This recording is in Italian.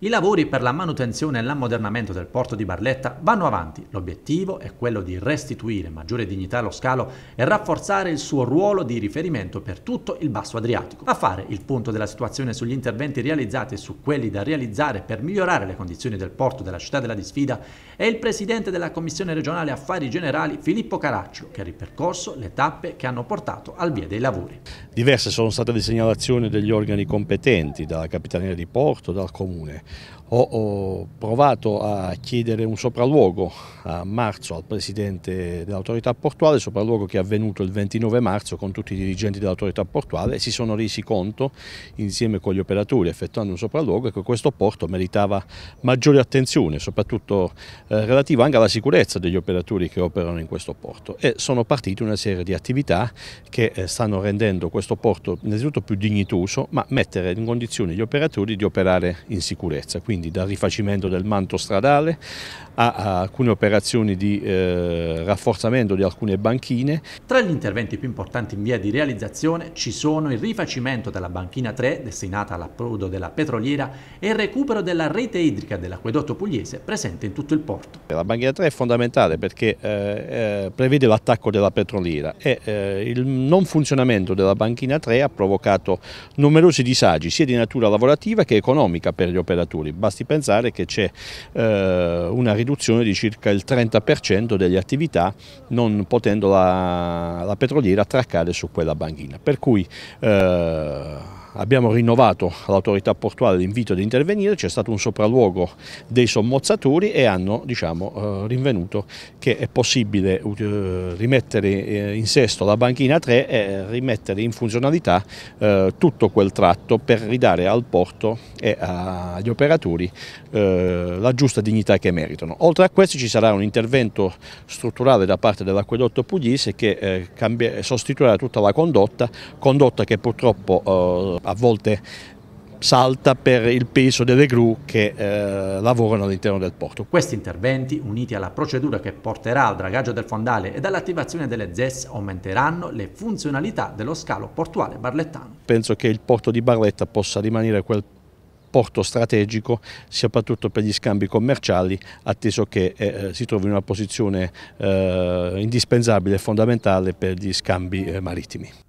I lavori per la manutenzione e l'ammodernamento del porto di Barletta vanno avanti. L'obiettivo è quello di restituire maggiore dignità allo scalo e rafforzare il suo ruolo di riferimento per tutto il basso Adriatico. A fare il punto della situazione sugli interventi realizzati e su quelli da realizzare per migliorare le condizioni del porto della città della disfida è il presidente della Commissione regionale affari generali Filippo Caraccio, che ha ripercorso le tappe che hanno portato al via dei lavori. Diverse sono state le segnalazioni degli organi competenti, dalla Capitaneria di Porto, dal Comune ho, ho, provato a chiedere un sopralluogo a marzo al presidente dell'autorità portuale, sopralluogo che è avvenuto il 29 marzo con tutti i dirigenti dell'autorità portuale e si sono resi conto insieme con gli operatori effettuando un sopralluogo che questo porto meritava maggiore attenzione, soprattutto eh, relativa anche alla sicurezza degli operatori che operano in questo porto e sono partite una serie di attività che eh, stanno rendendo questo porto innanzitutto più dignitoso ma mettere in condizione gli operatori di operare in sicurezza sicurezza, quindi dal rifacimento del manto stradale a, alcune operazioni di eh, rafforzamento di alcune banchine. Tra gli interventi più importanti in via di realizzazione ci sono il rifacimento della banchina 3 destinata all'approdo della petroliera e il recupero della rete idrica dell'acquedotto pugliese presente in tutto il porto. La banchina 3 è fondamentale perché eh, eh, prevede l'attacco della petroliera e eh, il non funzionamento della banchina 3 ha provocato numerosi disagi sia di natura lavorativa che economica per gli operatori lavoratori. Basti pensare che c'è eh, una riduzione di circa il 30% delle attività non potendo la, la petroliera attraccare su quella banchina. Per cui eh, abbiamo rinnovato all'autorità portuale l'invito di intervenire, c'è stato un sopralluogo dei sommozzatori e hanno diciamo, eh, rinvenuto che è possibile eh, rimettere eh, in sesto la banchina 3 e rimettere in funzionalità tutto quel tratto per ridare al porto e agli operatori la giusta dignità che meritano. Oltre a questo ci sarà un intervento strutturale da parte dell'acquedotto Pugliese che sostituirà tutta la condotta, condotta che purtroppo a volte salta per il peso delle gru che eh, lavorano all'interno del porto. Questi interventi, uniti alla procedura che porterà al dragaggio del fondale e all'attivazione delle ZES, aumenteranno le funzionalità dello scalo portuale barlettano. Penso che il porto di Barletta possa rimanere quel porto strategico soprattutto per gli scambi commerciali atteso che eh, eh si trovi in una posizione eh, indispensabile e fondamentale per gli scambi eh, marittimi.